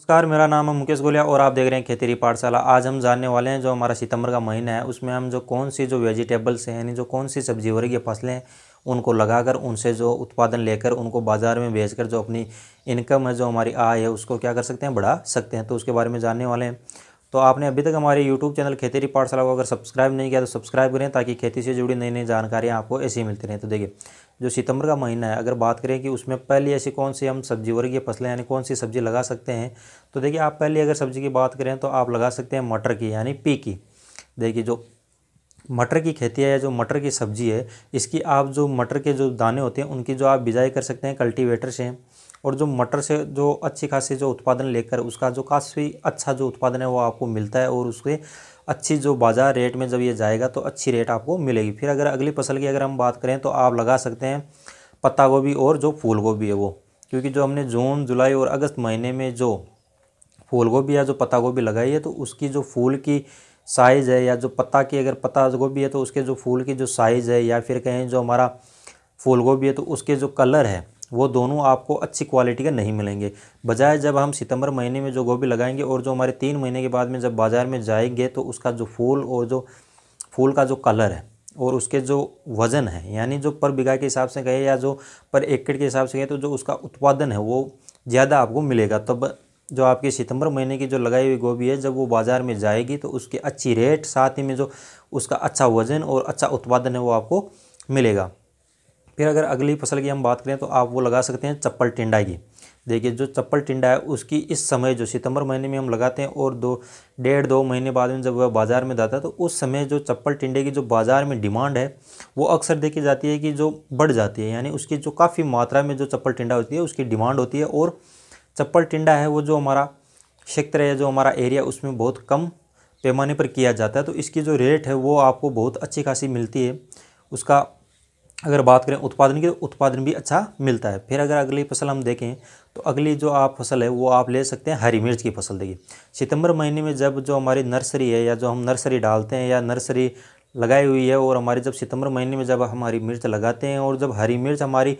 नमस्कार मेरा नाम है मुकेश गोलिया और आप देख रहे हैं खेती पाठशाला आज हम जानने वाले हैं जो हमारा सितंबर का महीना है उसमें हम जो कौन सी जो वेजिटेबल्स हैं यानी जो कौन सी सब्जी वर्गीय फसलें हैं उनको लगाकर उनसे जो उत्पादन लेकर उनको बाज़ार में बेचकर जो अपनी इनकम है जो हमारी आय है उसको क्या कर सकते हैं बढ़ा सकते हैं तो उसके बारे में जानने वाले हैं तो आपने अभी तक हमारे यूट्यूब चैनल खेती पाठशाला को अगर सब्सक्राइब नहीं किया तो सब्सक्राइब करें ताकि खेती से जुड़ी नई नई जानकारियाँ आपको ऐसी मिलती रहें तो देखिए जो सितंबर का महीना है अगर बात करें कि उसमें पहली ऐसी कौन सी हम सब्जी वर्गीय फसलें यानी कौन सी सब्जी लगा सकते हैं तो देखिए आप पहली अगर सब्जी की बात करें तो आप लगा सकते हैं मटर की यानी पी की देखिए जो मटर की खेती है या जो मटर की सब्जी है इसकी आप जो मटर के जो दाने होते हैं उनकी जो आप बिजाई कर सकते हैं कल्टीवेटर से और जो मटर से जो अच्छी खासी जो उत्पादन लेकर उसका जो काफ़ी अच्छा जो उत्पादन है वो आपको मिलता है और उसके अच्छी जो बाज़ार रेट में जब ये जाएगा तो अच्छी रेट आपको मिलेगी फिर अगर अगली फसल की अगर हम बात करें तो आप लगा सकते हैं पत्ता गोभी और जो फूल गोभी है वो क्योंकि जो हमने जून जुलाई और अगस्त महीने में जो फूल गोभी या जो पत्ता गोभी लगाई है तो उसकी जो फूल की साइज़ है या जो पत्ता की अगर पत्ता गोभी है तो उसके जो फूल की जो साइज़ है या फिर कहें जो हमारा फूल गोभी है तो उसके जो कलर है वो दोनों आपको अच्छी क्वालिटी के नहीं मिलेंगे बजाय जब हम सितंबर महीने में जो गोभी लगाएंगे और जो हमारे तीन महीने के बाद में जब बाज़ार में जाएंगे तो उसका जो फूल और जो फूल का जो कलर है और उसके जो वज़न है यानी जो पर बिघा के हिसाब से कहे या जो पर एकड़ के हिसाब से कहे तो जो उसका उत्पादन है वो ज़्यादा आपको मिलेगा तब जो आपकी सितंबर महीने की जो लगाई हुई गोभी है जब वो बाज़ार में जाएगी तो उसके अच्छी रेट साथ ही में जो उसका अच्छा वज़न और अच्छा उत्पादन है वो आपको मिलेगा फिर अगर अगली फसल की हम बात करें तो आप वो लगा सकते हैं चप्पल टिंडा की देखिए जो चप्पल टिंडा है उसकी इस समय जो सितंबर महीने में हम लगाते हैं और दो डेढ़ दो महीने बाद में जब वह बाज़ार में जाता है तो उस समय जो चप्पल टिंडे की जो बाज़ार में डिमांड है वो अक्सर देखी जाती है कि जो बढ़ जाती है यानी उसकी जो काफ़ी मात्रा में जो चप्पल टिंडा होती है उसकी डिमांड होती है और चप्पल टिंडा है वो जो हमारा क्षेत्र है जो हमारा एरिया उसमें बहुत कम पैमाने पर किया जाता है तो इसकी जो रेट है वो आपको बहुत अच्छी खासी मिलती है उसका अगर बात करें उत्पादन की तो उत्पादन भी अच्छा मिलता है फिर अगर अगली फसल हम देखें तो अगली जो आप फसल है वो आप ले सकते हैं हरी मिर्च की फसल देखिए सितंबर महीने में जब जो हमारी नर्सरी है या जो हम नर्सरी डालते हैं या नर्सरी लगाई हुई है और हमारी जब सितंबर महीने में जब हमारी मिर्च लगाते हैं और जब हरी मिर्च हमारी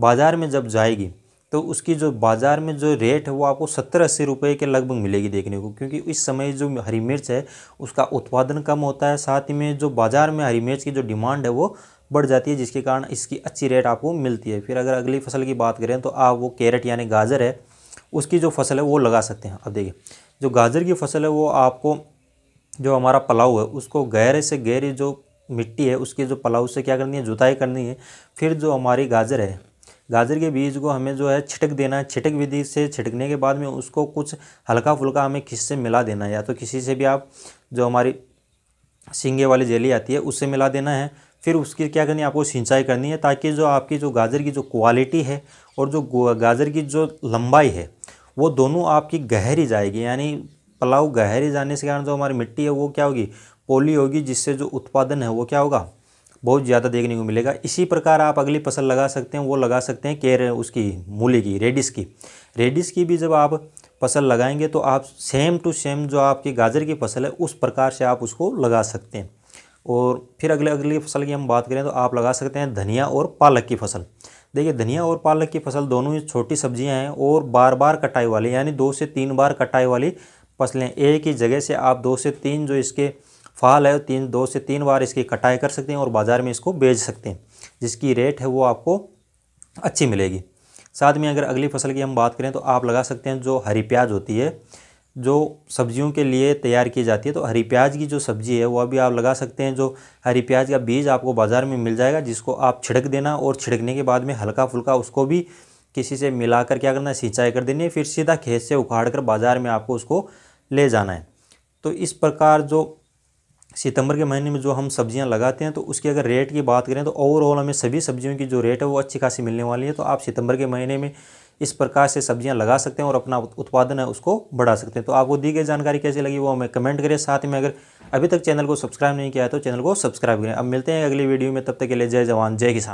बाज़ार में जब जाएगी तो उसकी जो बाज़ार में जो रेट है वो आपको सत्तर अस्सी रुपये के लगभग मिलेगी देखने को क्योंकि इस समय जो हरी मिर्च है उसका उत्पादन कम होता है साथ ही में जो बाज़ार में हरी मिर्च की जो डिमांड है वो बढ़ जाती है जिसके कारण इसकी अच्छी रेट आपको मिलती है फिर अगर अगली फसल की बात करें तो आप वो कैरेट यानी गाजर है उसकी जो फसल है वो लगा सकते हैं अब देखिए जो गाजर की फसल है वो आपको जो हमारा पलाऊ है उसको गहरे से गहरी जो मिट्टी है उसके जो पलाऊ से क्या करनी है जुताई करनी है फिर जो हमारी गाजर है गाजर के बीज को हमें जो है छिटक देना है छिटक विधि से छिटकने के बाद में उसको कुछ हल्का फुल्का हमें किसी से मिला देना है या तो किसी से भी आप जो हमारी सिंगे वाली जेली आती है उससे मिला देना है फिर उसकी क्या करनी है आपको सिंचाई करनी है ताकि जो आपकी जो गाजर की जो क्वालिटी है और जो गाजर की जो लंबाई है वो दोनों आपकी गहरी जाएगी यानी पलाव गहरी जाने से कारण जो हमारी मिट्टी है वो क्या होगी पोली होगी जिससे जो उत्पादन है वो क्या होगा बहुत ज़्यादा देखने को मिलेगा इसी प्रकार आप अगली फसल लगा सकते हैं वो लगा सकते हैं केर उसकी मूली की रेडिस की रेडिस की भी जब आप फसल लगाएंगे तो आप सेम टू सेम जो आपकी गाजर की फसल है उस प्रकार से आप उसको लगा सकते हैं और फिर अगले अगली फसल की हम बात करें तो आप लगा सकते हैं धनिया और पालक की फसल देखिए धनिया और पालक की फसल दोनों ही छोटी सब्जियां हैं और बार बार कटाई वाली यानी दो से तीन बार कटाई वाली फसलें एक ही जगह से आप दो से तीन जो इसके फाल है तीन दो से तीन बार इसकी कटाई कर सकते हैं और बाज़ार में इसको बेच सकते हैं जिसकी रेट है वो आपको अच्छी मिलेगी साथ में अगर अगली फसल की हम बात करें तो आप लगा सकते हैं जो हरी प्याज होती है जो सब्जियों के लिए तैयार की जाती है तो हरी प्याज की जो सब्ज़ी है वह अभी आप लगा सकते हैं जो हरी प्याज का बीज आपको बाज़ार में मिल जाएगा जिसको आप छिड़क देना और छिड़कने के बाद में हल्का फुल्का उसको भी किसी से मिलाकर क्या करना है सिंचाई कर देनी है फिर सीधा खेत से उखाड़ कर बाज़ार में आपको उसको ले जाना है तो इस प्रकार जो सितंबर के महीने में जो हम सब्जियां लगाते हैं तो उसकी अगर रेट की बात करें तो ओवरऑल हमें सभी सब्जियों की जो रेट है वो अच्छी खासी मिलने वाली है तो आप सितंबर के महीने में इस प्रकार से सब्जियां लगा सकते हैं और अपना उत्पादन है उसको बढ़ा सकते हैं तो आपको दी गई जानकारी कैसी लगी वो हमें कमेंट करें साथ में अगर अभी तक चैनल को सब्सक्राइब नहीं किया है तो चैनल को सब्सक्राइब करें अब मिलते हैं अगली वीडियो में तब तक के लिए जय जवान जय किसान